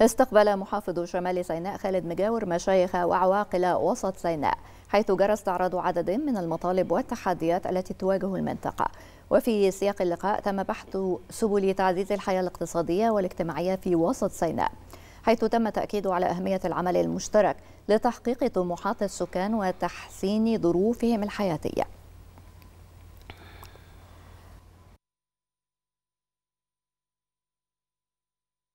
استقبل محافظ شمال سيناء خالد مجاور مشايخ وعواقل وسط سيناء حيث جرى استعراض عدد من المطالب والتحديات التي تواجه المنطقة وفي سياق اللقاء تم بحث سبل تعزيز الحياة الاقتصادية والاجتماعية في وسط سيناء حيث تم تأكيد على أهمية العمل المشترك لتحقيق طموحات السكان وتحسين ظروفهم الحياتية